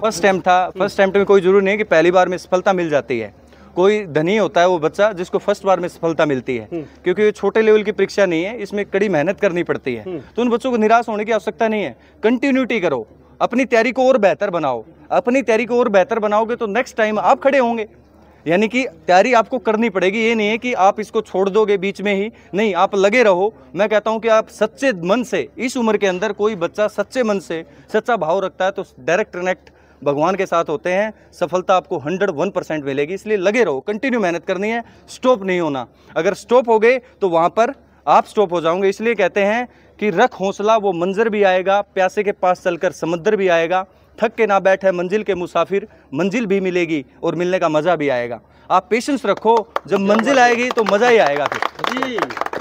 First time था first time में कोई जरूरी नहीं है कि पहली बार में सफलता मिल जाती है कोई धनी होता है वो बच्चा जिसको फर्स्ट बार में सफलता मिलती है हम्म। क्योंकि ये छोटे लेवल की परीक्षा नहीं है इसमें कड़ी मेहनत करनी पड़ती है हम्म। तो उन बच्चों को निराश होने की आवश्यकता नहीं है कंटिन्यूटी करो अपनी तैयारी को और बेहतर बनाओ अपनी तैयारी को और बेहतर बनाओगे तो नेक्स्ट टाइम आप खड़े होंगे यानी कि तैयारी आपको करनी पड़ेगी ये नहीं है कि आप इसको छोड़ दोगे बीच में ही नहीं आप लगे रहो मैं कहता हूं कि आप सच्चे मन से इस उम्र के अंदर कोई बच्चा सच्चे मन से सच्चा भाव रखता है तो डायरेक्ट कनेक्ट भगवान के साथ होते हैं सफलता आपको हंड्रेड वन परसेंट मिलेगी इसलिए लगे रहो कंटिन्यू मेहनत करनी है स्टॉप नहीं होना अगर स्टॉप हो गए तो वहाँ पर आप स्टॉप हो जाओगे इसलिए कहते हैं कि रख हौसला वो मंजर भी आएगा प्यासे के पास चलकर समंदर भी आएगा थक के ना बैठे मंजिल के मुसाफिर मंजिल भी मिलेगी और मिलने का मज़ा भी आएगा आप पेशेंस रखो जब मंजिल आएगी तो मज़ा ही आएगा फिर